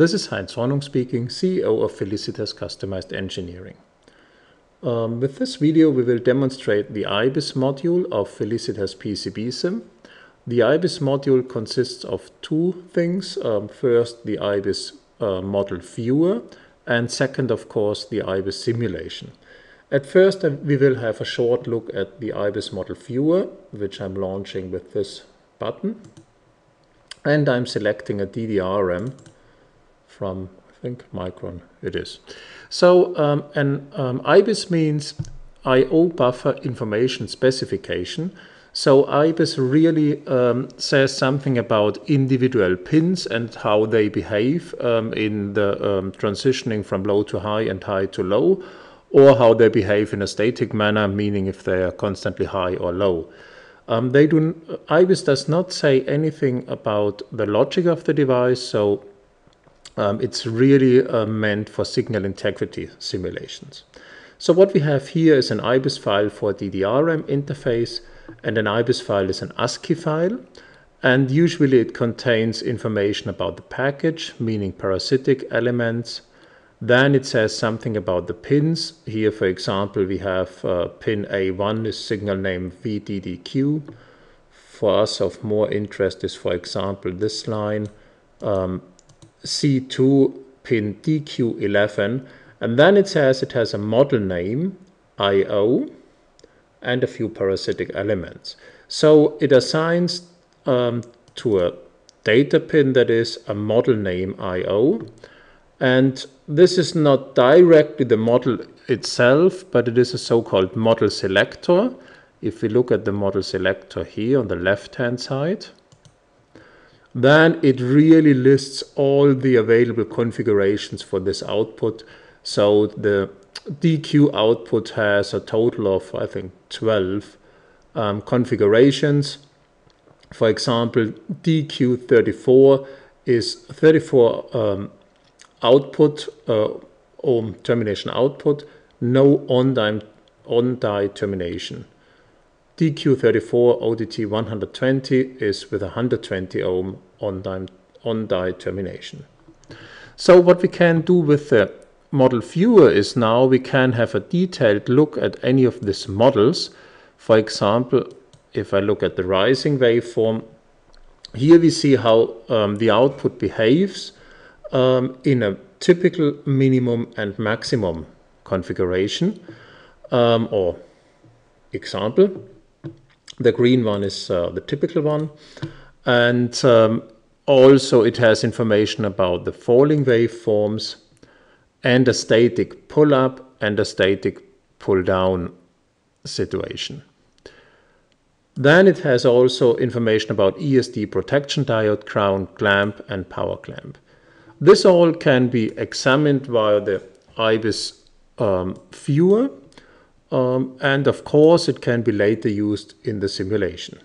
This is Heinz Hornung speaking, CEO of Felicitas Customized Engineering. Um, with this video we will demonstrate the IBIS module of Felicitas PCBSim. The IBIS module consists of two things. Um, first the IBIS uh, model viewer and second of course the IBIS simulation. At first uh, we will have a short look at the IBIS model viewer which I'm launching with this button and I'm selecting a DDRM from, I think, Micron it is. So um, an um, IBIS means I.O. buffer information specification. So IBIS really um, says something about individual pins and how they behave um, in the um, transitioning from low to high and high to low, or how they behave in a static manner, meaning if they are constantly high or low. Um, they do, IBIS does not say anything about the logic of the device, so um, it's really uh, meant for signal integrity simulations. So what we have here is an IBIS file for DDRM interface and an IBIS file is an ASCII file. And usually it contains information about the package, meaning parasitic elements. Then it says something about the pins. Here, for example, we have uh, pin A1 is signal name VDDQ. For us of more interest is, for example, this line, um, C2 pin DQ11 and then it says it has a model name IO and a few parasitic elements. So it assigns um, to a data pin that is a model name IO and this is not directly the model itself but it is a so-called model selector. If we look at the model selector here on the left hand side then it really lists all the available configurations for this output. So the DQ output has a total of, I think, 12 um, configurations. For example, DQ34 is 34 um, output uh, or termination output, no on-die on termination. DQ34 ODT120 is with 120 ohm on-die on termination. So what we can do with the model viewer is now we can have a detailed look at any of these models. For example, if I look at the rising waveform, here we see how um, the output behaves um, in a typical minimum and maximum configuration um, or example. The green one is uh, the typical one. And um, also it has information about the falling waveforms and a static pull up and a static pull down situation. Then it has also information about ESD protection diode, crown clamp and power clamp. This all can be examined via the IBIS um, viewer um, and of course, it can be later used in the simulation.